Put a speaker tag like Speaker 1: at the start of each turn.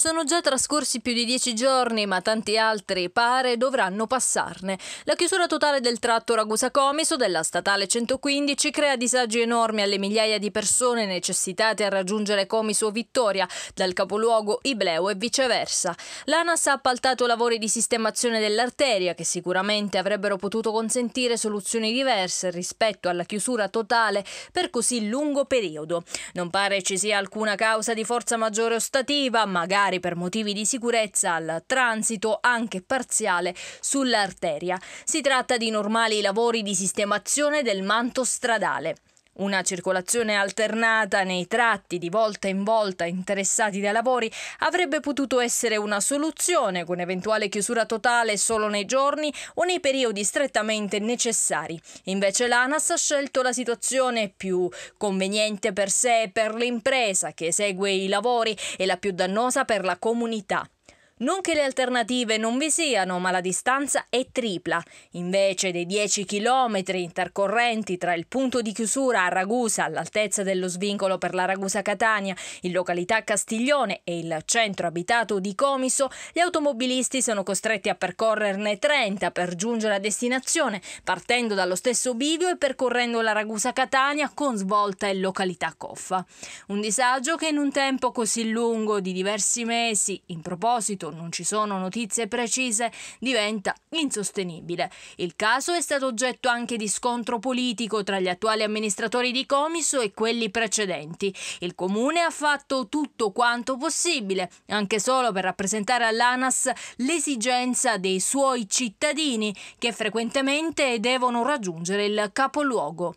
Speaker 1: Sono già trascorsi più di dieci giorni, ma tanti altri, pare, dovranno passarne. La chiusura totale del tratto Ragusa-Comiso della statale 115 crea disagi enormi alle migliaia di persone necessitate a raggiungere Comiso o Vittoria, dal capoluogo Ibleo e viceversa. L'ANAS ha appaltato lavori di sistemazione dell'arteria che sicuramente avrebbero potuto consentire soluzioni diverse rispetto alla chiusura totale per così lungo periodo. Non pare ci sia alcuna causa di forza maggiore ostativa, magari bloccare per motivi di sicurezza al transito anche parziale sull'arteria. Si tratta di normali lavori di sistemazione del manto stradale. Una circolazione alternata nei tratti di volta in volta interessati dai lavori avrebbe potuto essere una soluzione con eventuale chiusura totale solo nei giorni o nei periodi strettamente necessari. Invece l'ANAS ha scelto la situazione più conveniente per sé e per l'impresa che esegue i lavori e la più dannosa per la comunità. Non che le alternative non vi siano, ma la distanza è tripla. Invece dei 10 km intercorrenti tra il punto di chiusura a Ragusa, all'altezza dello svincolo per la Ragusa-Catania, in località Castiglione e il centro abitato di Comiso, gli automobilisti sono costretti a percorrerne 30 per giungere a destinazione, partendo dallo stesso bivio e percorrendo la Ragusa-Catania con svolta in località Coffa. Un disagio che in un tempo così lungo di diversi mesi, in proposito non ci sono notizie precise diventa insostenibile. Il caso è stato oggetto anche di scontro politico tra gli attuali amministratori di Comiso e quelli precedenti. Il comune ha fatto tutto quanto possibile, anche solo per rappresentare all'ANAS l'esigenza dei suoi cittadini che frequentemente devono raggiungere il capoluogo.